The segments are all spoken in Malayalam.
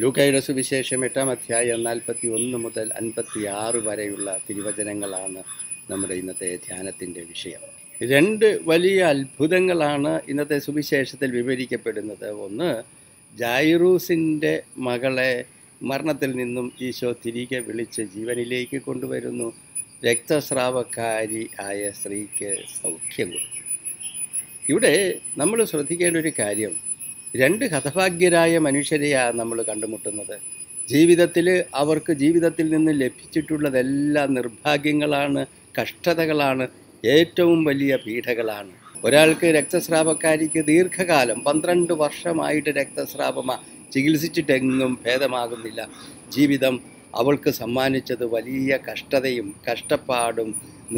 ലൂക്കായുടെ സുവിശേഷം എട്ടാം അധ്യായം നാൽപ്പത്തി ഒന്ന് മുതൽ അൻപത്തി ആറ് വരെയുള്ള തിരുവചനങ്ങളാണ് നമ്മുടെ ഇന്നത്തെ ധ്യാനത്തിൻ്റെ വിഷയം രണ്ട് വലിയ അത്ഭുതങ്ങളാണ് ഇന്നത്തെ സുവിശേഷത്തിൽ വിവരിക്കപ്പെടുന്നത് ഒന്ന് ജായിറൂസിൻ്റെ മകളെ മരണത്തിൽ നിന്നും ഈശോ തിരികെ വിളിച്ച് ജീവനിലേക്ക് കൊണ്ടുവരുന്നു രക്തസ്രാവക്കാരി ആയ സ്ത്രീക്ക് സൗഖ്യം കൊടുക്കും ഇവിടെ നമ്മൾ ശ്രദ്ധിക്കേണ്ട ഒരു കാര്യം രണ്ട് ഹതഭാഗ്യരായ മനുഷ്യരെയാണ് നമ്മൾ കണ്ടുമുട്ടുന്നത് ജീവിതത്തിൽ അവർക്ക് ജീവിതത്തിൽ നിന്ന് ലഭിച്ചിട്ടുള്ളതെല്ലാം നിർഭാഗ്യങ്ങളാണ് കഷ്ടതകളാണ് ഏറ്റവും വലിയ പീഠകളാണ് ഒരാൾക്ക് രക്തസ്രാവക്കാരിക്ക് ദീർഘകാലം പന്ത്രണ്ട് വർഷമായിട്ട് രക്തസ്രാവമാണ് ചികിത്സിച്ചിട്ടെങ്ങും ഭേദമാകുന്നില്ല ജീവിതം അവൾക്ക് സമ്മാനിച്ചത് വലിയ കഷ്ടതയും കഷ്ടപ്പാടും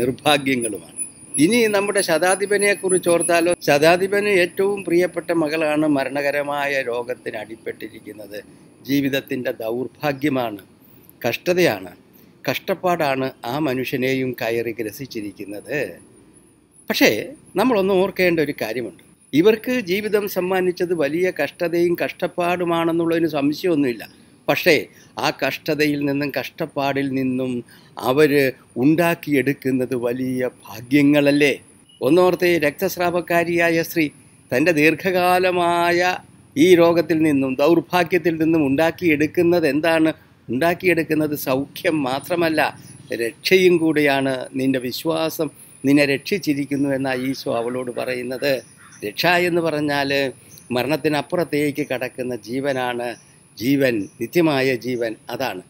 നിർഭാഗ്യങ്ങളുമാണ് ഇനി നമ്മുടെ ശതാധിപനെ കുറിച്ച് ഓർത്താലോ ശതാധിപന് ഏറ്റവും പ്രിയപ്പെട്ട മകളാണ് മരണകരമായ രോഗത്തിന് അടിപ്പെട്ടിരിക്കുന്നത് ജീവിതത്തിൻ്റെ ദൗർഭാഗ്യമാണ് കഷ്ടതയാണ് കഷ്ടപ്പാടാണ് ആ മനുഷ്യനെയും കയറി ഗ്രസിച്ചിരിക്കുന്നത് പക്ഷേ നമ്മളൊന്ന് ഓർക്കേണ്ട ഒരു കാര്യമുണ്ട് ഇവർക്ക് ജീവിതം സമ്മാനിച്ചത് വലിയ കഷ്ടതയും കഷ്ടപ്പാടുമാണെന്നുള്ളതിന് സംശയമൊന്നുമില്ല പക്ഷേ ആ കഷ്ടതയിൽ നിന്നും കഷ്ടപ്പാടിൽ നിന്നും അവർ ഉണ്ടാക്കിയെടുക്കുന്നത് വലിയ ഭാഗ്യങ്ങളല്ലേ ഒന്നോർത്ത് രക്തസ്രാവക്കാരിയായ സ്ത്രീ തൻ്റെ ദീർഘകാലമായ ഈ രോഗത്തിൽ നിന്നും ദൗർഭാഗ്യത്തിൽ നിന്നും ഉണ്ടാക്കിയെടുക്കുന്നത് എന്താണ് ഉണ്ടാക്കിയെടുക്കുന്നത് സൗഖ്യം മാത്രമല്ല രക്ഷയും കൂടിയാണ് നിൻ്റെ വിശ്വാസം നിന്നെ രക്ഷിച്ചിരിക്കുന്നു എന്നാണ് ഈശോ അവളോട് പറയുന്നത് രക്ഷ എന്ന് പറഞ്ഞാൽ മരണത്തിനപ്പുറത്തേക്ക് കടക്കുന്ന ജീവനാണ് ജീവൻ നിത്യമായ ജീവൻ അതാണ്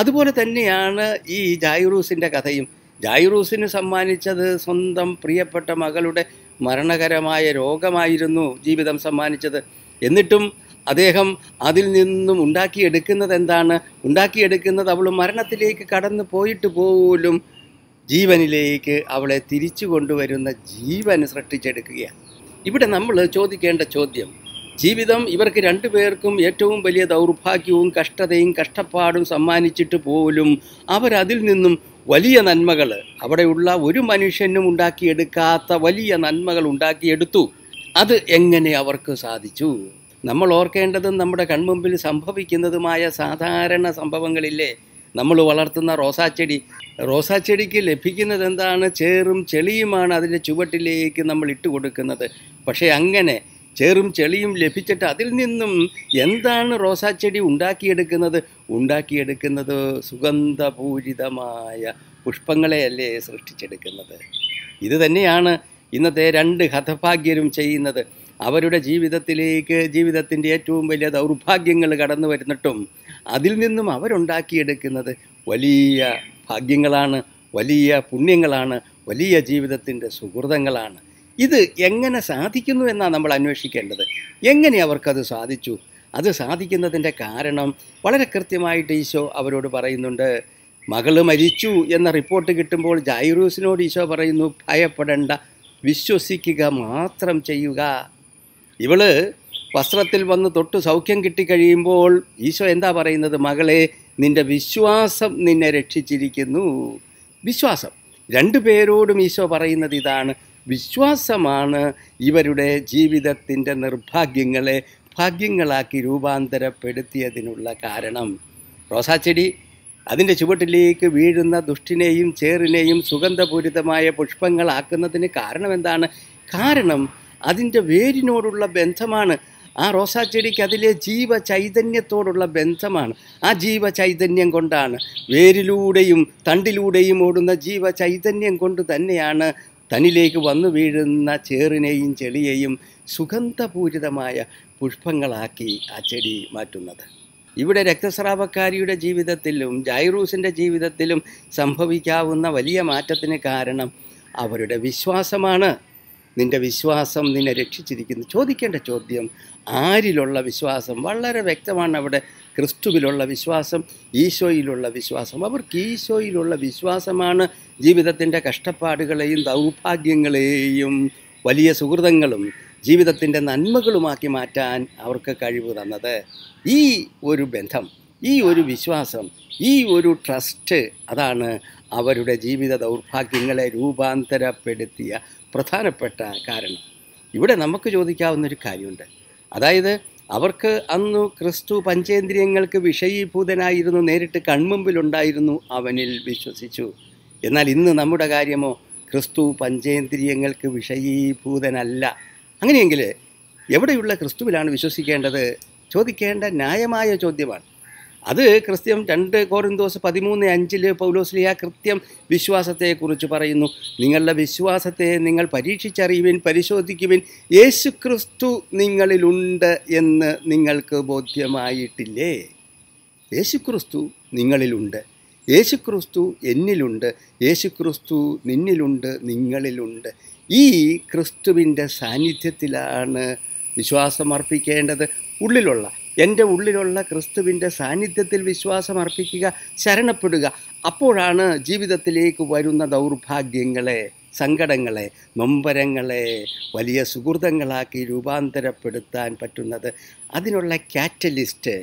അതുപോലെ തന്നെയാണ് ഈ ജായുറൂസിൻ്റെ കഥയും ജായുറൂസിന് സമ്മാനിച്ചത് സ്വന്തം പ്രിയപ്പെട്ട മകളുടെ മരണകരമായ രോഗമായിരുന്നു ജീവിതം സമ്മാനിച്ചത് എന്നിട്ടും അദ്ദേഹം അതിൽ നിന്നും ഉണ്ടാക്കിയെടുക്കുന്നത് എന്താണ് ഉണ്ടാക്കിയെടുക്കുന്നത് അവൾ മരണത്തിലേക്ക് കടന്നു പോയിട്ട് പോലും ജീവനിലേക്ക് അവളെ തിരിച്ചു കൊണ്ടുവരുന്ന ജീവൻ സൃഷ്ടിച്ചെടുക്കുകയാണ് ഇവിടെ നമ്മൾ ചോദിക്കേണ്ട ചോദ്യം ജീവിതം ഇവർക്ക് രണ്ടുപേർക്കും ഏറ്റവും വലിയ ദൗർഭാഗ്യവും കഷ്ടതയും കഷ്ടപ്പാടും സമ്മാനിച്ചിട്ട് പോലും അവരതിൽ നിന്നും വലിയ നന്മകൾ അവിടെയുള്ള ഒരു മനുഷ്യനും ഉണ്ടാക്കിയെടുക്കാത്ത വലിയ നന്മകൾ ഉണ്ടാക്കിയെടുത്തു അത് എങ്ങനെ അവർക്ക് സാധിച്ചു നമ്മൾ ഓർക്കേണ്ടതും നമ്മുടെ കൺമുമ്പിൽ സംഭവിക്കുന്നതുമായ സാധാരണ സംഭവങ്ങളില്ലേ നമ്മൾ വളർത്തുന്ന റോസാച്ചെടി റോസാച്ചെടിക്ക് ലഭിക്കുന്നത് എന്താണ് ചേറും ചെളിയുമാണ് അതിൻ്റെ ചുവട്ടിലേക്ക് നമ്മൾ ഇട്ട് കൊടുക്കുന്നത് പക്ഷേ അങ്ങനെ ചേറും ചെളിയും ലഭിച്ചിട്ട് അതിൽ നിന്നും എന്താണ് റോസാച്ചെടി ഉണ്ടാക്കിയെടുക്കുന്നത് ഉണ്ടാക്കിയെടുക്കുന്നത് സുഗന്ധപൂരിതമായ പുഷ്പങ്ങളെയല്ലേ സൃഷ്ടിച്ചെടുക്കുന്നത് ഇത് തന്നെയാണ് ഇന്നത്തെ രണ്ട് ഹതഭാഗ്യരും ചെയ്യുന്നത് അവരുടെ ജീവിതത്തിലേക്ക് ജീവിതത്തിൻ്റെ ഏറ്റവും വലിയ ദൗർഭാഗ്യങ്ങൾ കടന്നു വരുന്നിട്ടും അതിൽ നിന്നും അവരുണ്ടാക്കിയെടുക്കുന്നത് വലിയ ഭാഗ്യങ്ങളാണ് വലിയ പുണ്യങ്ങളാണ് വലിയ ജീവിതത്തിൻ്റെ സുഹൃതങ്ങളാണ് ഇത് എങ്ങനെ സാധിക്കുന്നു എന്നാണ് നമ്മൾ അന്വേഷിക്കേണ്ടത് എങ്ങനെ അവർക്കത് സാധിച്ചു അത് സാധിക്കുന്നതിൻ്റെ കാരണം വളരെ കൃത്യമായിട്ട് ഈശോ അവരോട് പറയുന്നുണ്ട് മകൾ മരിച്ചു എന്ന റിപ്പോർട്ട് കിട്ടുമ്പോൾ ജൈറൂസിനോട് ഈശോ പറയുന്നു ഭയപ്പെടേണ്ട വിശ്വസിക്കുക മാത്രം ചെയ്യുക ഇവള് വസ്ത്രത്തിൽ വന്ന് തൊട്ട് സൗഖ്യം കിട്ടിക്കഴിയുമ്പോൾ ഈശോ എന്താ പറയുന്നത് മകളെ നിന്റെ വിശ്വാസം നിന്നെ രക്ഷിച്ചിരിക്കുന്നു വിശ്വാസം രണ്ടു പേരോടും ഈശോ പറയുന്നത് ഇതാണ് വിശ്വാസമാണ് ഇവരുടെ ജീവിതത്തിൻ്റെ നിർഭാഗ്യങ്ങളെ ഭാഗ്യങ്ങളാക്കി രൂപാന്തരപ്പെടുത്തിയതിനുള്ള കാരണം റോസാച്ചെടി അതിൻ്റെ ചുവട്ടിലേക്ക് വീഴുന്ന ദുഷ്ടിനെയും ചേറിനെയും സുഗന്ധപൂരിതമായ പുഷ്പങ്ങളാക്കുന്നതിന് കാരണം എന്താണ് കാരണം അതിൻ്റെ വേരിനോടുള്ള ബന്ധമാണ് ആ റോസാച്ചെടിക്ക് അതിലെ ജീവചൈതന്യത്തോടുള്ള ബന്ധമാണ് ആ ജീവചൈതന്യം കൊണ്ടാണ് വേരിലൂടെയും തണ്ടിലൂടെയും ഓടുന്ന ജീവചൈതന്യം കൊണ്ട് തന്നെയാണ് തന്നിലേക്ക് വന്നു വീഴുന്ന ചേറിനെയും ചെളിയെയും സുഗന്ധപൂരിതമായ പുഷ്പങ്ങളാക്കി ആ ചെടി മാറ്റുന്നത് ഇവിടെ രക്തസ്രാവക്കാരിയുടെ ജീവിതത്തിലും ജൈറൂസിൻ്റെ ജീവിതത്തിലും സംഭവിക്കാവുന്ന വലിയ മാറ്റത്തിന് കാരണം അവരുടെ വിശ്വാസമാണ് നിന്റെ വിശ്വാസം നിന്നെ രക്ഷിച്ചിരിക്കുന്നു ചോദിക്കേണ്ട ചോദ്യം ആരിലുള്ള വിശ്വാസം വളരെ വ്യക്തമാണ് അവിടെ ക്രിസ്തുവിലുള്ള വിശ്വാസം ഈശോയിലുള്ള വിശ്വാസം അവർക്ക് ഈശോയിലുള്ള വിശ്വാസമാണ് ജീവിതത്തിൻ്റെ കഷ്ടപ്പാടുകളെയും ദൗർഭാഗ്യങ്ങളെയും വലിയ സുഹൃതങ്ങളും ജീവിതത്തിൻ്റെ നന്മകളുമാക്കി മാറ്റാൻ അവർക്ക് കഴിവ് തന്നത് ഈ ഒരു ബന്ധം ഈ ഒരു വിശ്വാസം ഈ ഒരു ട്രസ്റ്റ് അതാണ് അവരുടെ ജീവിത ദൗർഭാഗ്യങ്ങളെ രൂപാന്തരപ്പെടുത്തിയ പ്രധാനപ്പെട്ട കാരണം ഇവിടെ നമുക്ക് ചോദിക്കാവുന്നൊരു കാര്യമുണ്ട് അതായത് അവർക്ക് അന്നു ക്രിസ്തു പഞ്ചേന്ദ്രിയങ്ങൾക്ക് വിഷയീഭൂതനായിരുന്നു നേരിട്ട് കൺമുമ്പിലുണ്ടായിരുന്നു അവനിൽ വിശ്വസിച്ചു എന്നാൽ ഇന്ന് നമ്മുടെ കാര്യമോ ക്രിസ്തു പഞ്ചേന്ദ്രിയങ്ങൾക്ക് വിഷയീഭൂതനല്ല അങ്ങനെയെങ്കിൽ എവിടെയുള്ള ക്രിസ്തുവിലാണ് വിശ്വസിക്കേണ്ടത് ചോദിക്കേണ്ട ന്യായമായ ചോദ്യമാണ് അത് കൃത്യം രണ്ട് കോറിന്തോസ് പതിമൂന്ന് അഞ്ചിൽ പൗലോസ്ലിയ കൃത്യം വിശ്വാസത്തെക്കുറിച്ച് പറയുന്നു നിങ്ങളുടെ വിശ്വാസത്തെ നിങ്ങൾ പരീക്ഷിച്ചറിയുവിൻ പരിശോധിക്കുവിൻ യേശു ക്രിസ്തു നിങ്ങളിലുണ്ട് എന്ന് നിങ്ങൾക്ക് ബോധ്യമായിട്ടില്ലേ യേശുക്രിസ്തു നിങ്ങളിലുണ്ട് യേശുക്രിസ്തു എന്നിലുണ്ട് യേശുക്രിസ്തു നിന്നിലുണ്ട് നിങ്ങളിലുണ്ട് ഈ ക്രിസ്തുവിൻ്റെ സാന്നിധ്യത്തിലാണ് വിശ്വാസമർപ്പിക്കേണ്ടത് ഉള്ളിലുള്ള എൻ്റെ ഉള്ളിലുള്ള ക്രിസ്തുവിൻ്റെ സാന്നിധ്യത്തിൽ വിശ്വാസം അർപ്പിക്കുക ശരണപ്പെടുക അപ്പോഴാണ് ജീവിതത്തിലേക്ക് വരുന്ന ദൗർഭാഗ്യങ്ങളെ സങ്കടങ്ങളെ നൊമ്പരങ്ങളെ വലിയ സുഹൃതങ്ങളാക്കി രൂപാന്തരപ്പെടുത്താൻ പറ്റുന്നത് അതിനുള്ള കാറ്റലിസ്റ്റ്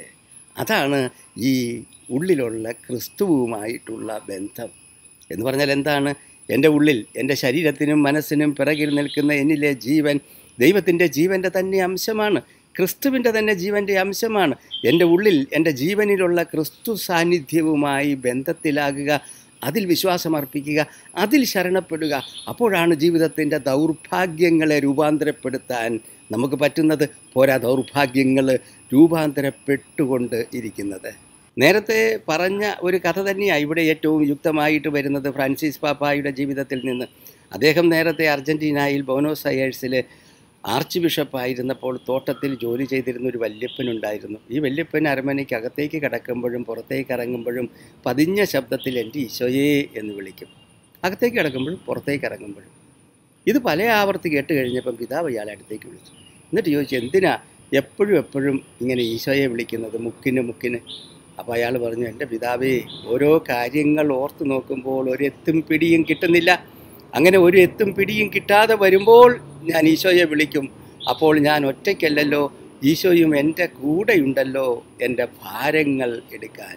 അതാണ് ഈ ഉള്ളിലുള്ള ക്രിസ്തുവുമായിട്ടുള്ള ബന്ധം എന്ന് പറഞ്ഞാൽ എന്താണ് എൻ്റെ ഉള്ളിൽ എൻ്റെ ശരീരത്തിനും മനസ്സിനും പിറകിൽ നിൽക്കുന്ന എന്നിലെ ജീവൻ ദൈവത്തിൻ്റെ ജീവൻ്റെ തന്നെ അംശമാണ് ക്രിസ്തുവിൻ്റെ തന്നെ ജീവൻ്റെ അംശമാണ് എൻ്റെ ഉള്ളിൽ എൻ്റെ ജീവനിലുള്ള ക്രിസ്തു സാന്നിധ്യവുമായി ബന്ധത്തിലാകുക അതിൽ വിശ്വാസമർപ്പിക്കുക അതിൽ ശരണപ്പെടുക അപ്പോഴാണ് ജീവിതത്തിൻ്റെ ദൗർഭാഗ്യങ്ങളെ രൂപാന്തരപ്പെടുത്താൻ നമുക്ക് പറ്റുന്നത് പോരാ ദൗർഭാഗ്യങ്ങൾ രൂപാന്തരപ്പെട്ടുകൊണ്ട് ഇരിക്കുന്നത് നേരത്തെ പറഞ്ഞ ഒരു കഥ തന്നെയാണ് ഇവിടെ ഏറ്റവും യുക്തമായിട്ട് വരുന്നത് ഫ്രാൻസിസ് പാപ്പായുടെ ജീവിതത്തിൽ നിന്ന് അദ്ദേഹം നേരത്തെ അർജൻറ്റീനയിൽ ബോനോസയേഴ്സിൽ അയേഴ്സിൽ ആർച്ച് ബിഷപ്പ് ആയിരുന്നപ്പോൾ തോട്ടത്തിൽ ജോലി ചെയ്തിരുന്ന ഒരു വല്യപ്പനുണ്ടായിരുന്നു ഈ വല്യപ്പൻ അകത്തേക്ക് കിടക്കുമ്പോഴും പുറത്തേക്ക് ഇറങ്ങുമ്പോഴും പതിഞ്ഞ ശബ്ദത്തിൽ എൻ്റെ ഈശോയേ എന്ന് വിളിക്കും അകത്തേക്ക് കിടക്കുമ്പോഴും പുറത്തേക്ക് ഇറങ്ങുമ്പോഴും ഇത് പല ആവർത്തി കേട്ട് കഴിഞ്ഞപ്പം പിതാവ് ഇയാളെ അടുത്തേക്ക് വിളിച്ചു എന്നിട്ട് ചോദിച്ചു എന്തിനാ എപ്പോഴും എപ്പോഴും ഇങ്ങനെ ഈശോയെ വിളിക്കുന്നത് മുക്കിന് മുക്കിന് അപ്പോൾ അയാൾ പറഞ്ഞു എൻ്റെ പിതാവേ ഓരോ കാര്യങ്ങൾ ഓർത്ത് നോക്കുമ്പോൾ ഒരു എത്തും പിടിയും കിട്ടുന്നില്ല അങ്ങനെ ഒരു എത്തും പിടിയും കിട്ടാതെ വരുമ്പോൾ ഞാൻ ഈശോയെ വിളിക്കും അപ്പോൾ ഞാൻ ഒറ്റയ്ക്കല്ലല്ലോ ഈശോയും എൻ്റെ കൂടെയുണ്ടല്ലോ എൻ്റെ ഭാരങ്ങൾ എടുക്കാൻ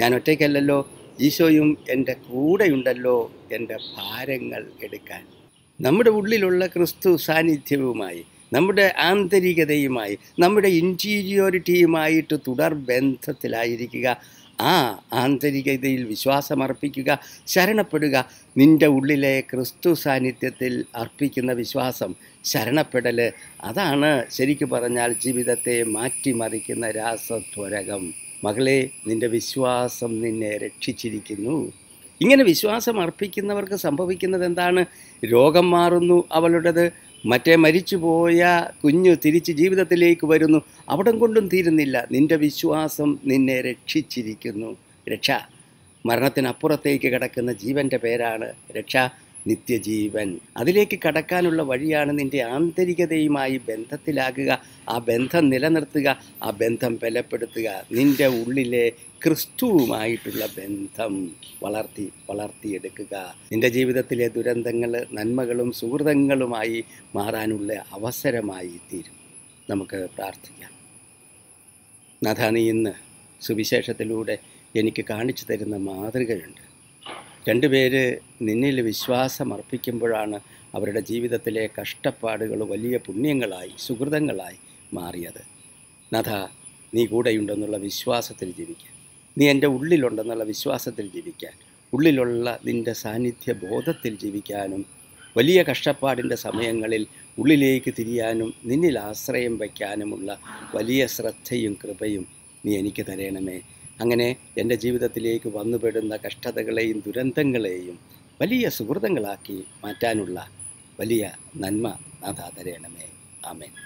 ഞാൻ ഒറ്റയ്ക്കല്ലല്ലോ ഈശോയും എൻ്റെ കൂടെയുണ്ടല്ലോ എൻ്റെ ഭാരങ്ങൾ എടുക്കാൻ നമ്മുടെ ഉള്ളിലുള്ള ക്രിസ്തു സാന്നിധ്യവുമായി നമ്മുടെ ആന്തരികതയുമായി നമ്മുടെ ഇൻറ്റീരിയോറിറ്റിയുമായിട്ട് തുടർ ബന്ധത്തിലായിരിക്കുക ആ ആന്തരികതയിൽ വിശ്വാസമർപ്പിക്കുക ശരണപ്പെടുക നിൻ്റെ ഉള്ളിലെ ക്രിസ്തു സാന്നിധ്യത്തിൽ അർപ്പിക്കുന്ന വിശ്വാസം ശരണപ്പെടൽ അതാണ് ശരിക്കു പറഞ്ഞാൽ ജീവിതത്തെ മാറ്റിമറിക്കുന്ന രാസത്വരകം മകളെ നിൻ്റെ വിശ്വാസം നിന്നെ രക്ഷിച്ചിരിക്കുന്നു ഇങ്ങനെ വിശ്വാസം അർപ്പിക്കുന്നവർക്ക് സംഭവിക്കുന്നത് എന്താണ് രോഗം മാറുന്നു അവളുടേത് മറ്റേ മരിച്ചുപോയ കുഞ്ഞു തിരിച്ച് ജീവിതത്തിലേക്ക് വരുന്നു അവിടം കൊണ്ടും തീരുന്നില്ല നിന്റെ വിശ്വാസം നിന്നെ രക്ഷിച്ചിരിക്കുന്നു രക്ഷ മരണത്തിനപ്പുറത്തേക്ക് കിടക്കുന്ന ജീവൻ്റെ പേരാണ് രക്ഷ നിത്യജീവൻ അതിലേക്ക് കടക്കാനുള്ള വഴിയാണ് നിൻ്റെ ആന്തരികതയുമായി ബന്ധത്തിലാകുക ആ ബന്ധം നിലനിർത്തുക ആ ബന്ധം ബലപ്പെടുത്തുക നിൻ്റെ ഉള്ളിലെ ക്രിസ്തുവുമായിട്ടുള്ള ബന്ധം വളർത്തി വളർത്തിയെടുക്കുക നിൻ്റെ ജീവിതത്തിലെ ദുരന്തങ്ങൾ നന്മകളും സുഹൃതങ്ങളുമായി മാറാനുള്ള അവസരമായി തീരും നമുക്ക് പ്രാർത്ഥിക്കാം നഥാനി ഇന്ന് സുവിശേഷത്തിലൂടെ എനിക്ക് കാണിച്ചു തരുന്ന മാതൃകയുണ്ട് രണ്ടുപേര് നിന്നിൽ വിശ്വാസം അർപ്പിക്കുമ്പോഴാണ് അവരുടെ ജീവിതത്തിലെ കഷ്ടപ്പാടുകൾ വലിയ പുണ്യങ്ങളായി സുഹൃതങ്ങളായി മാറിയത് നഥ നീ കൂടെയുണ്ടെന്നുള്ള വിശ്വാസത്തിൽ ജീവിക്കാൻ നീ എൻ്റെ ഉള്ളിലുണ്ടെന്നുള്ള വിശ്വാസത്തിൽ ജീവിക്കാൻ ഉള്ളിലുള്ള നിൻ്റെ സാന്നിധ്യ ബോധത്തിൽ ജീവിക്കാനും വലിയ കഷ്ടപ്പാടിൻ്റെ സമയങ്ങളിൽ ഉള്ളിലേക്ക് തിരിയാനും നിന്നിൽ ആശ്രയം വയ്ക്കാനുമുള്ള വലിയ ശ്രദ്ധയും കൃപയും നീ എനിക്ക് തരയണമേ അങ്ങനെ എൻ്റെ ജീവിതത്തിലേക്ക് വന്നുപെടുന്ന കഷ്ടതകളെയും ദുരന്തങ്ങളെയും വലിയ സുഹൃതങ്ങളാക്കി മാറ്റാനുള്ള വലിയ നന്മ നാഥ തരയണമേ ആമേൻ